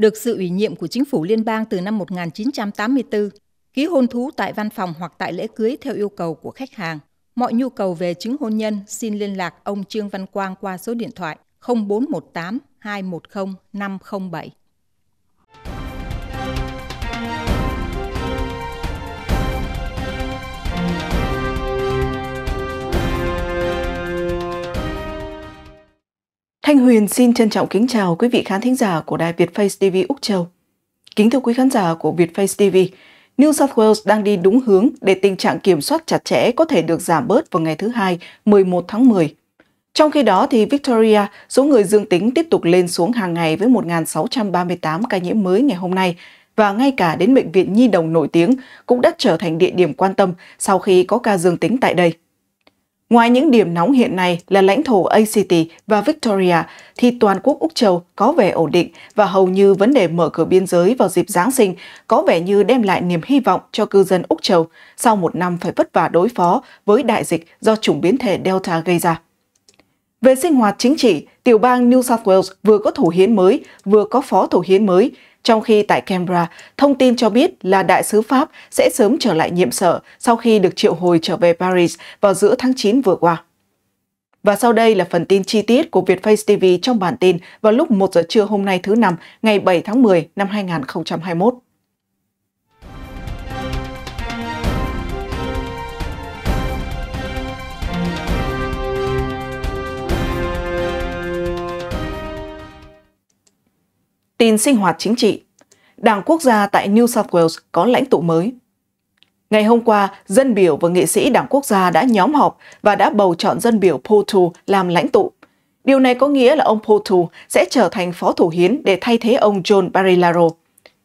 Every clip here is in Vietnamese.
được sự ủy nhiệm của chính phủ liên bang từ năm 1984, ký hôn thú tại văn phòng hoặc tại lễ cưới theo yêu cầu của khách hàng. Mọi nhu cầu về chứng hôn nhân xin liên lạc ông Trương Văn Quang qua số điện thoại 0418 210 507. Thanh Huyền xin trân trọng kính chào quý vị khán thính giả của đài Việt Face TV Úc Châu. Kính thưa quý khán giả của Việt Face TV, New South Wales đang đi đúng hướng để tình trạng kiểm soát chặt chẽ có thể được giảm bớt vào ngày thứ Hai, 11 tháng 10. Trong khi đó, thì Victoria, số người dương tính tiếp tục lên xuống hàng ngày với 1.638 ca nhiễm mới ngày hôm nay, và ngay cả đến Bệnh viện Nhi Đồng nổi tiếng cũng đã trở thành địa điểm quan tâm sau khi có ca dương tính tại đây. Ngoài những điểm nóng hiện nay là lãnh thổ ACT và Victoria, thì toàn quốc Úc Châu có vẻ ổn định và hầu như vấn đề mở cửa biên giới vào dịp Giáng sinh có vẻ như đem lại niềm hy vọng cho cư dân Úc Châu sau một năm phải vất vả đối phó với đại dịch do chủng biến thể Delta gây ra. Về sinh hoạt chính trị, tiểu bang New South Wales vừa có thủ hiến mới, vừa có phó thủ hiến mới, trong khi tại Canberra, thông tin cho biết là đại sứ Pháp sẽ sớm trở lại nhiệm sở sau khi được triệu hồi trở về Paris vào giữa tháng 9 vừa qua. Và sau đây là phần tin chi tiết của Vietface TV trong bản tin vào lúc 1 giờ trưa hôm nay thứ Năm, ngày 7 tháng 10 năm 2021. tin sinh hoạt chính trị. Đảng Quốc gia tại New South Wales có lãnh tụ mới. Ngày hôm qua, dân biểu và nghị sĩ Đảng Quốc gia đã nhóm họp và đã bầu chọn dân biểu Potu làm lãnh tụ. Điều này có nghĩa là ông Potu sẽ trở thành phó thủ hiến để thay thế ông John Barilaro.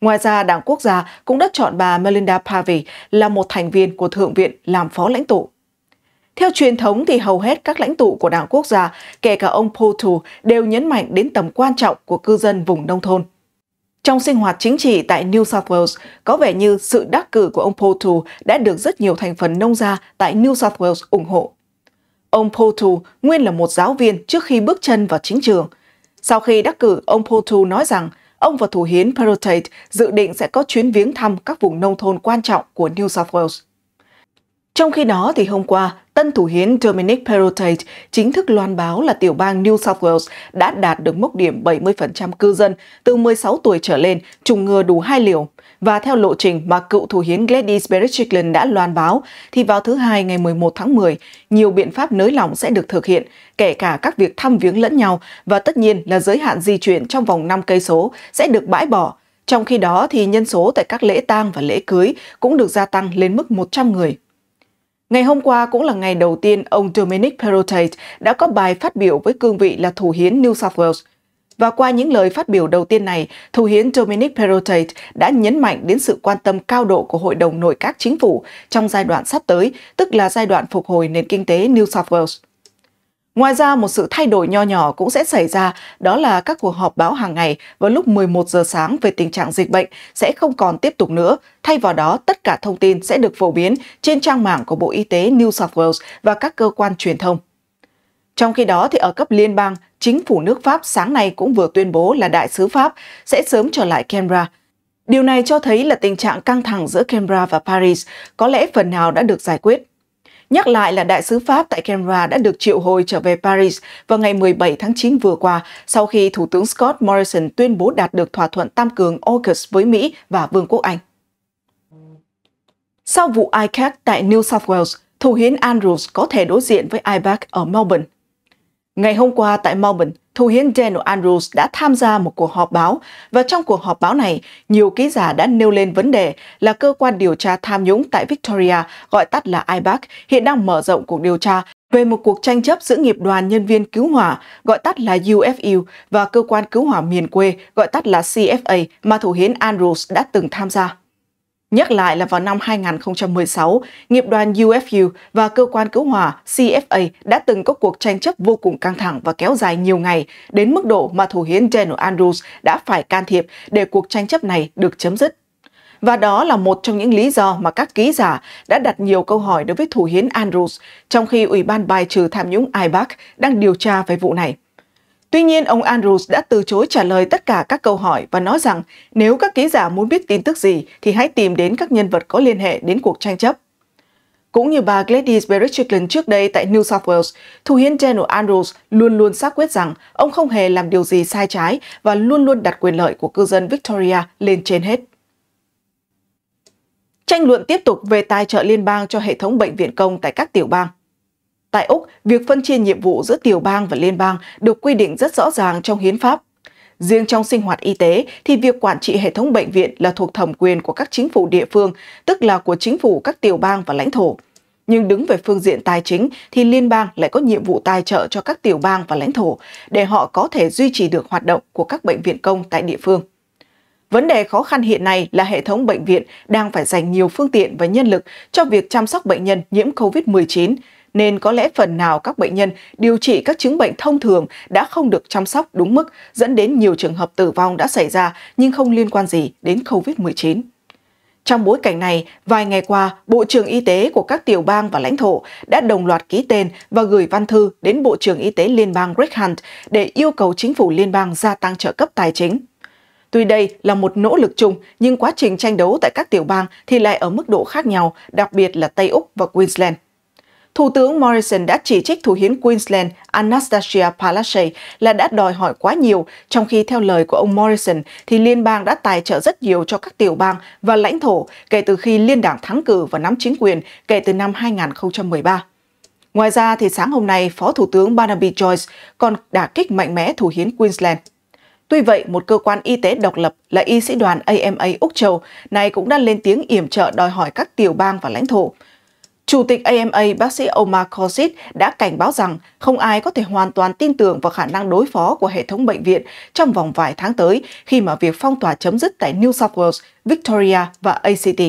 Ngoài ra, Đảng Quốc gia cũng đã chọn bà Melinda Pavey là một thành viên của Thượng viện làm phó lãnh tụ. Theo truyền thống thì hầu hết các lãnh tụ của đảng quốc gia, kể cả ông Potu, đều nhấn mạnh đến tầm quan trọng của cư dân vùng nông thôn. Trong sinh hoạt chính trị tại New South Wales, có vẻ như sự đắc cử của ông Potu đã được rất nhiều thành phần nông gia tại New South Wales ủng hộ. Ông Potu nguyên là một giáo viên trước khi bước chân vào chính trường. Sau khi đắc cử, ông Potu nói rằng ông và thủ hiến Perottate dự định sẽ có chuyến viếng thăm các vùng nông thôn quan trọng của New South Wales. Trong khi đó, thì hôm qua, tân thủ hiến Dominic Perrottet chính thức loan báo là tiểu bang New South Wales đã đạt được mốc điểm 70% cư dân từ 16 tuổi trở lên trùng ngừa đủ hai liều. Và theo lộ trình mà cựu thủ hiến Gladys Berejiklian đã loan báo, thì vào thứ Hai ngày 11 tháng 10, nhiều biện pháp nới lỏng sẽ được thực hiện, kể cả các việc thăm viếng lẫn nhau và tất nhiên là giới hạn di chuyển trong vòng 5 cây số sẽ được bãi bỏ trong khi đó thì nhân số tại các lễ tang và lễ cưới cũng được gia tăng lên mức 100 người. Ngày hôm qua cũng là ngày đầu tiên ông Dominic Perrottet đã có bài phát biểu với cương vị là thủ hiến New South Wales. Và qua những lời phát biểu đầu tiên này, thủ hiến Dominic Perrottet đã nhấn mạnh đến sự quan tâm cao độ của Hội đồng Nội các Chính phủ trong giai đoạn sắp tới, tức là giai đoạn phục hồi nền kinh tế New South Wales. Ngoài ra, một sự thay đổi nho nhỏ cũng sẽ xảy ra, đó là các cuộc họp báo hàng ngày vào lúc 11 giờ sáng về tình trạng dịch bệnh sẽ không còn tiếp tục nữa. Thay vào đó, tất cả thông tin sẽ được phổ biến trên trang mạng của Bộ Y tế New South Wales và các cơ quan truyền thông. Trong khi đó, thì ở cấp liên bang, chính phủ nước Pháp sáng nay cũng vừa tuyên bố là đại sứ Pháp sẽ sớm trở lại Canberra. Điều này cho thấy là tình trạng căng thẳng giữa Canberra và Paris có lẽ phần nào đã được giải quyết. Nhắc lại là đại sứ Pháp tại Canberra đã được triệu hồi trở về Paris vào ngày 17 tháng 9 vừa qua sau khi Thủ tướng Scott Morrison tuyên bố đạt được thỏa thuận tam cường AUKUS với Mỹ và Vương quốc Anh. Sau vụ ICAC tại New South Wales, thủ hiến Andrews có thể đối diện với IBAC ở Melbourne. Ngày hôm qua tại Melbourne, Thủ hiến Daniel Andrews đã tham gia một cuộc họp báo và trong cuộc họp báo này, nhiều ký giả đã nêu lên vấn đề là cơ quan điều tra tham nhũng tại Victoria, gọi tắt là IBAC, hiện đang mở rộng cuộc điều tra về một cuộc tranh chấp giữa nghiệp đoàn nhân viên cứu hỏa, gọi tắt là UFU, e và cơ quan cứu hỏa miền quê, gọi tắt là CFA, mà thủ hiến Andrews đã từng tham gia. Nhắc lại là vào năm 2016, nghiệp đoàn UFU và cơ quan cứu hỏa CFA đã từng có cuộc tranh chấp vô cùng căng thẳng và kéo dài nhiều ngày, đến mức độ mà thủ hiến General Andrews đã phải can thiệp để cuộc tranh chấp này được chấm dứt. Và đó là một trong những lý do mà các ký giả đã đặt nhiều câu hỏi đối với thủ hiến Andrews, trong khi Ủy ban bài trừ tham nhũng IBAC đang điều tra về vụ này. Tuy nhiên, ông Andrews đã từ chối trả lời tất cả các câu hỏi và nói rằng nếu các ký giả muốn biết tin tức gì thì hãy tìm đến các nhân vật có liên hệ đến cuộc tranh chấp. Cũng như bà Gladys Berejiklian trước đây tại New South Wales, Thủ hiến General Andrews luôn luôn xác quyết rằng ông không hề làm điều gì sai trái và luôn luôn đặt quyền lợi của cư dân Victoria lên trên hết. Tranh luận tiếp tục về tài trợ liên bang cho hệ thống bệnh viện công tại các tiểu bang. Tại Úc, việc phân chia nhiệm vụ giữa tiểu bang và liên bang được quy định rất rõ ràng trong hiến pháp. Riêng trong sinh hoạt y tế thì việc quản trị hệ thống bệnh viện là thuộc thẩm quyền của các chính phủ địa phương, tức là của chính phủ các tiểu bang và lãnh thổ. Nhưng đứng về phương diện tài chính thì liên bang lại có nhiệm vụ tài trợ cho các tiểu bang và lãnh thổ để họ có thể duy trì được hoạt động của các bệnh viện công tại địa phương. Vấn đề khó khăn hiện nay là hệ thống bệnh viện đang phải dành nhiều phương tiện và nhân lực cho việc chăm sóc bệnh nhân nhiễm COVID-19, nên có lẽ phần nào các bệnh nhân điều trị các chứng bệnh thông thường đã không được chăm sóc đúng mức, dẫn đến nhiều trường hợp tử vong đã xảy ra nhưng không liên quan gì đến COVID-19. Trong bối cảnh này, vài ngày qua, Bộ trưởng Y tế của các tiểu bang và lãnh thổ đã đồng loạt ký tên và gửi văn thư đến Bộ trưởng Y tế liên bang Greg Hunt để yêu cầu chính phủ liên bang gia tăng trợ cấp tài chính. Tuy đây là một nỗ lực chung, nhưng quá trình tranh đấu tại các tiểu bang thì lại ở mức độ khác nhau, đặc biệt là Tây Úc và Queensland. Thủ tướng Morrison đã chỉ trích Thủ hiến Queensland Anastasia Palaszczuk là đã đòi hỏi quá nhiều, trong khi theo lời của ông Morrison thì liên bang đã tài trợ rất nhiều cho các tiểu bang và lãnh thổ kể từ khi liên đảng thắng cử và nắm chính quyền kể từ năm 2013. Ngoài ra thì sáng hôm nay, Phó Thủ tướng Barnaby Joyce còn đả kích mạnh mẽ Thủ hiến Queensland. Tuy vậy, một cơ quan y tế độc lập là y sĩ đoàn AMA Úc Châu này cũng đã lên tiếng yểm trợ đòi hỏi các tiểu bang và lãnh thổ. Chủ tịch AMA bác sĩ Omar Khorshid đã cảnh báo rằng không ai có thể hoàn toàn tin tưởng vào khả năng đối phó của hệ thống bệnh viện trong vòng vài tháng tới khi mà việc phong tỏa chấm dứt tại New South Wales, Victoria và ACT.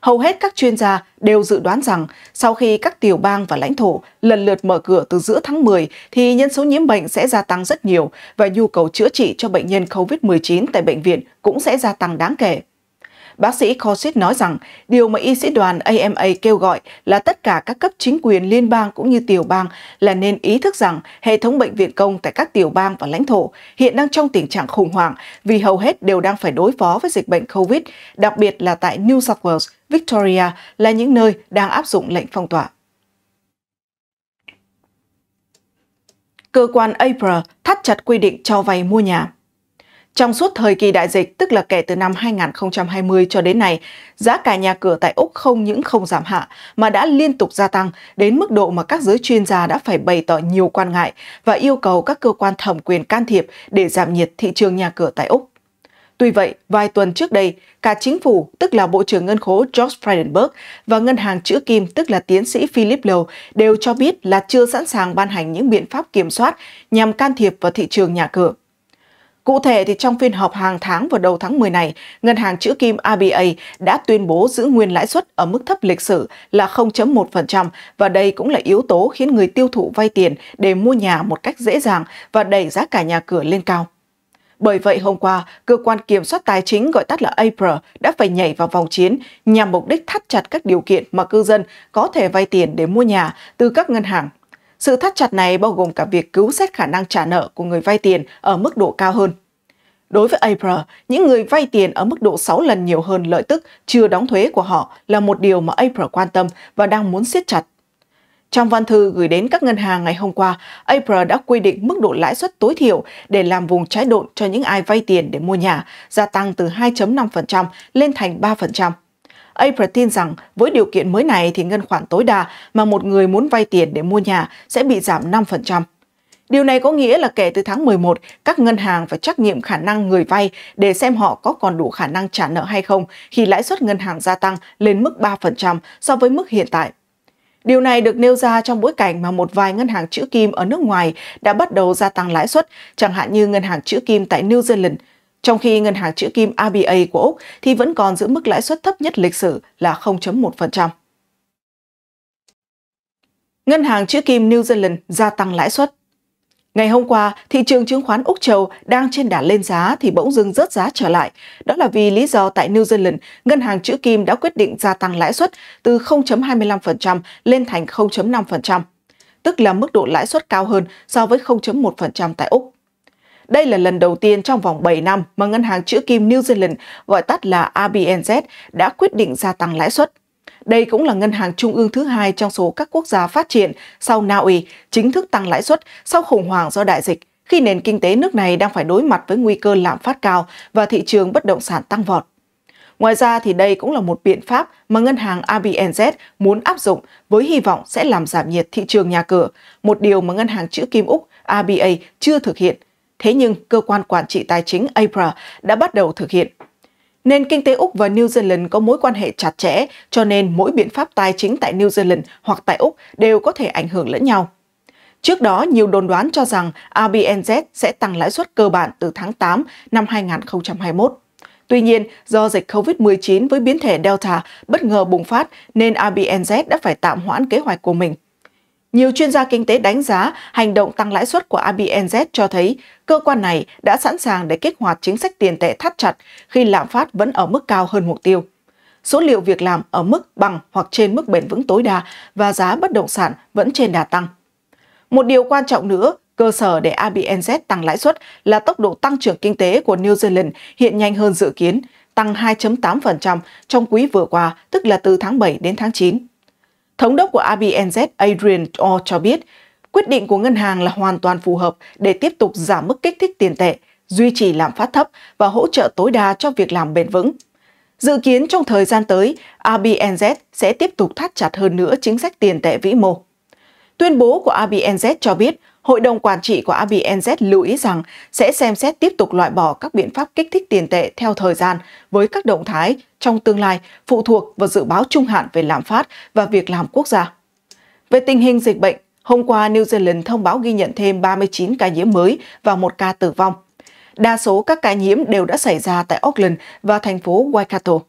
Hầu hết các chuyên gia đều dự đoán rằng sau khi các tiểu bang và lãnh thổ lần lượt mở cửa từ giữa tháng 10 thì nhân số nhiễm bệnh sẽ gia tăng rất nhiều và nhu cầu chữa trị cho bệnh nhân COVID-19 tại bệnh viện cũng sẽ gia tăng đáng kể. Bác sĩ Corsit nói rằng điều mà y sĩ đoàn AMA kêu gọi là tất cả các cấp chính quyền liên bang cũng như tiểu bang là nên ý thức rằng hệ thống bệnh viện công tại các tiểu bang và lãnh thổ hiện đang trong tình trạng khủng hoảng vì hầu hết đều đang phải đối phó với dịch bệnh COVID, đặc biệt là tại New South Wales, Victoria là những nơi đang áp dụng lệnh phong tỏa. Cơ quan APRA thắt chặt quy định cho vay mua nhà. Trong suốt thời kỳ đại dịch, tức là kể từ năm 2020 cho đến nay, giá cả nhà cửa tại Úc không những không giảm hạ mà đã liên tục gia tăng đến mức độ mà các giới chuyên gia đã phải bày tỏ nhiều quan ngại và yêu cầu các cơ quan thẩm quyền can thiệp để giảm nhiệt thị trường nhà cửa tại Úc. Tuy vậy, vài tuần trước đây, cả chính phủ, tức là Bộ trưởng Ngân khố George Frydenberg và Ngân hàng Chữ Kim, tức là tiến sĩ Philip Lowe, đều cho biết là chưa sẵn sàng ban hành những biện pháp kiểm soát nhằm can thiệp vào thị trường nhà cửa. Cụ thể thì trong phiên họp hàng tháng vào đầu tháng 10 này, ngân hàng chữ kim ABA đã tuyên bố giữ nguyên lãi suất ở mức thấp lịch sử là 0.1% và đây cũng là yếu tố khiến người tiêu thụ vay tiền để mua nhà một cách dễ dàng và đẩy giá cả nhà cửa lên cao. Bởi vậy hôm qua, cơ quan kiểm soát tài chính gọi tắt là APRA đã phải nhảy vào vòng chiến nhằm mục đích thắt chặt các điều kiện mà cư dân có thể vay tiền để mua nhà từ các ngân hàng sự thắt chặt này bao gồm cả việc cứu xét khả năng trả nợ của người vay tiền ở mức độ cao hơn. Đối với April, những người vay tiền ở mức độ 6 lần nhiều hơn lợi tức chưa đóng thuế của họ là một điều mà April quan tâm và đang muốn siết chặt. Trong văn thư gửi đến các ngân hàng ngày hôm qua, April đã quy định mức độ lãi suất tối thiểu để làm vùng trái độn cho những ai vay tiền để mua nhà, gia tăng từ 2.5% lên thành 3%. April tin rằng với điều kiện mới này thì ngân khoản tối đa mà một người muốn vay tiền để mua nhà sẽ bị giảm 5%. Điều này có nghĩa là kể từ tháng 11, các ngân hàng phải trắc nghiệm khả năng người vay để xem họ có còn đủ khả năng trả nợ hay không khi lãi suất ngân hàng gia tăng lên mức 3% so với mức hiện tại. Điều này được nêu ra trong bối cảnh mà một vài ngân hàng chữ kim ở nước ngoài đã bắt đầu gia tăng lãi suất, chẳng hạn như ngân hàng chữ kim tại New Zealand – trong khi ngân hàng chữ kim ABA của Úc thì vẫn còn giữ mức lãi suất thấp nhất lịch sử là 0.1%. Ngân hàng chữ kim New Zealand gia tăng lãi suất Ngày hôm qua, thị trường chứng khoán Úc Châu đang trên đà lên giá thì bỗng dưng rớt giá trở lại. Đó là vì lý do tại New Zealand, ngân hàng chữ kim đã quyết định gia tăng lãi suất từ 0.25% lên thành 0.5%, tức là mức độ lãi suất cao hơn so với 0.1% tại Úc. Đây là lần đầu tiên trong vòng 7 năm mà ngân hàng chữ kim New Zealand, gọi tắt là ABNZ đã quyết định gia tăng lãi suất. Đây cũng là ngân hàng trung ương thứ hai trong số các quốc gia phát triển sau Na Uy chính thức tăng lãi suất sau khủng hoảng do đại dịch, khi nền kinh tế nước này đang phải đối mặt với nguy cơ lạm phát cao và thị trường bất động sản tăng vọt. Ngoài ra thì đây cũng là một biện pháp mà ngân hàng ABNZ muốn áp dụng với hy vọng sẽ làm giảm nhiệt thị trường nhà cửa, một điều mà ngân hàng chữ kim Úc ABA chưa thực hiện thế nhưng cơ quan quản trị tài chính APRA đã bắt đầu thực hiện. Nền kinh tế Úc và New Zealand có mối quan hệ chặt chẽ, cho nên mỗi biện pháp tài chính tại New Zealand hoặc tại Úc đều có thể ảnh hưởng lẫn nhau. Trước đó, nhiều đồn đoán cho rằng RBNZ sẽ tăng lãi suất cơ bản từ tháng 8 năm 2021. Tuy nhiên, do dịch COVID-19 với biến thể Delta bất ngờ bùng phát nên RBNZ đã phải tạm hoãn kế hoạch của mình. Nhiều chuyên gia kinh tế đánh giá hành động tăng lãi suất của ABNZ cho thấy cơ quan này đã sẵn sàng để kích hoạt chính sách tiền tệ thắt chặt khi lạm phát vẫn ở mức cao hơn mục tiêu. Số liệu việc làm ở mức bằng hoặc trên mức bền vững tối đa và giá bất động sản vẫn trên đà tăng. Một điều quan trọng nữa, cơ sở để ABNZ tăng lãi suất là tốc độ tăng trưởng kinh tế của New Zealand hiện nhanh hơn dự kiến, tăng 2.8% trong quý vừa qua, tức là từ tháng 7 đến tháng 9. Thống đốc của ABNZ Adrian Orr cho biết, quyết định của ngân hàng là hoàn toàn phù hợp để tiếp tục giảm mức kích thích tiền tệ, duy trì lạm phát thấp và hỗ trợ tối đa cho việc làm bền vững. Dự kiến trong thời gian tới, ABNZ sẽ tiếp tục thắt chặt hơn nữa chính sách tiền tệ vĩ mô. Tuyên bố của ABNZ cho biết Hội đồng quản trị của ABNZ lưu ý rằng sẽ xem xét tiếp tục loại bỏ các biện pháp kích thích tiền tệ theo thời gian với các động thái trong tương lai phụ thuộc vào dự báo trung hạn về lạm phát và việc làm quốc gia. Về tình hình dịch bệnh, hôm qua New Zealand thông báo ghi nhận thêm 39 ca nhiễm mới và một ca tử vong. Đa số các ca nhiễm đều đã xảy ra tại Auckland và thành phố Waikato.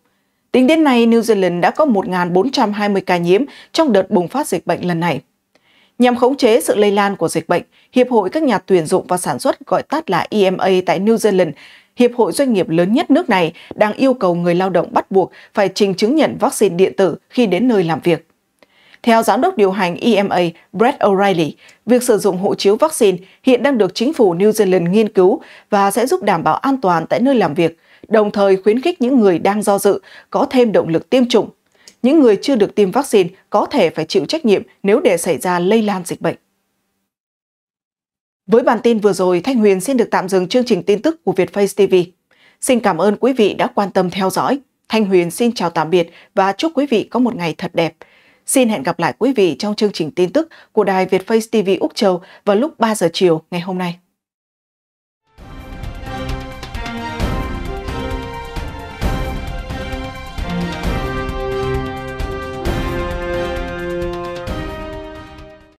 Tính đến nay, New Zealand đã có 1.420 ca nhiễm trong đợt bùng phát dịch bệnh lần này. Nhằm khống chế sự lây lan của dịch bệnh, Hiệp hội các nhà tuyển dụng và sản xuất gọi tắt là EMA tại New Zealand, hiệp hội doanh nghiệp lớn nhất nước này đang yêu cầu người lao động bắt buộc phải trình chứng nhận vaccine điện tử khi đến nơi làm việc. Theo giám đốc điều hành EMA Brett O'Reilly, việc sử dụng hộ chiếu vaccine hiện đang được chính phủ New Zealand nghiên cứu và sẽ giúp đảm bảo an toàn tại nơi làm việc, đồng thời khuyến khích những người đang do dự có thêm động lực tiêm chủng những người chưa được tiêm vaccine có thể phải chịu trách nhiệm nếu để xảy ra lây lan dịch bệnh. Với bản tin vừa rồi, Thanh Huyền xin được tạm dừng chương trình tin tức của Vietface TV. Xin cảm ơn quý vị đã quan tâm theo dõi. Thanh Huyền xin chào tạm biệt và chúc quý vị có một ngày thật đẹp. Xin hẹn gặp lại quý vị trong chương trình tin tức của Đài Vietface TV Úc Châu vào lúc 3 giờ chiều ngày hôm nay.